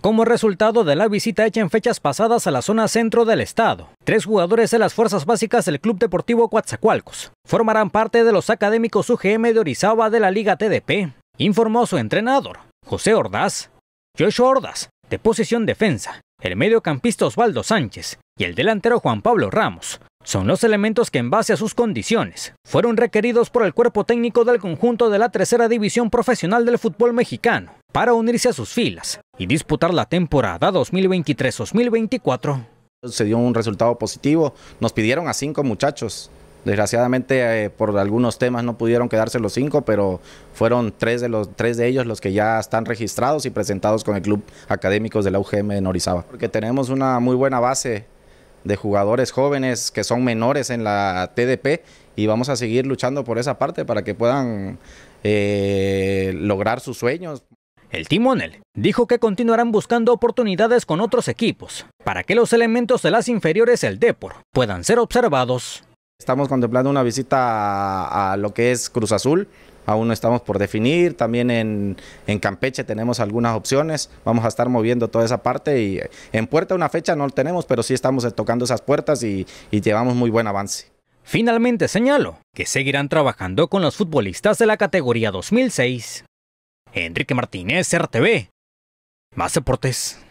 como resultado de la visita hecha en fechas pasadas a la zona centro del estado. Tres jugadores de las fuerzas básicas del Club Deportivo Coatzacoalcos formarán parte de los académicos UGM de Orizaba de la Liga TDP, informó su entrenador, José Ordaz. Joshua Ordaz, de posición defensa, el mediocampista Osvaldo Sánchez y el delantero Juan Pablo Ramos, son los elementos que en base a sus condiciones fueron requeridos por el cuerpo técnico del conjunto de la tercera división profesional del fútbol mexicano para unirse a sus filas y disputar la temporada 2023-2024. Se dio un resultado positivo, nos pidieron a cinco muchachos. Desgraciadamente eh, por algunos temas no pudieron quedarse los cinco, pero fueron tres de, los, tres de ellos los que ya están registrados y presentados con el Club Académicos de la UGM Norizaba. Porque tenemos una muy buena base de jugadores jóvenes que son menores en la TDP y vamos a seguir luchando por esa parte para que puedan eh, lograr sus sueños. El Timonel dijo que continuarán buscando oportunidades con otros equipos para que los elementos de las inferiores del Depor puedan ser observados. Estamos contemplando una visita a, lo que es Cruz Azul, aún no estamos por definir. También en, Campeche tenemos algunas opciones. Vamos a estar moviendo toda esa parte y en puerta una fecha no lo tenemos, pero sí estamos tocando esas puertas y, y llevamos muy buen avance. Finalmente señalo que seguirán trabajando con los futbolistas de la categoría 2006. Enrique Martínez, RTV. Más deportes.